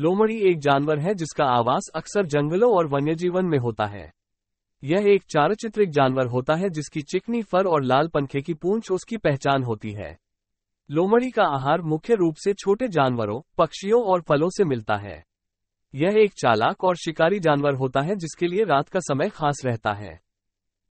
लोमड़ी एक जानवर है जिसका आवास अक्सर जंगलों और वन्यजीवन में होता है यह एक चारचित्रिक जानवर होता है जिसकी चिकनी फर और लाल पंखे की पूंछ उसकी पहचान होती है लोमड़ी का आहार मुख्य रूप से छोटे जानवरों पक्षियों और फलों से मिलता है यह एक चालाक और शिकारी जानवर होता है जिसके लिए रात का समय खास रहता है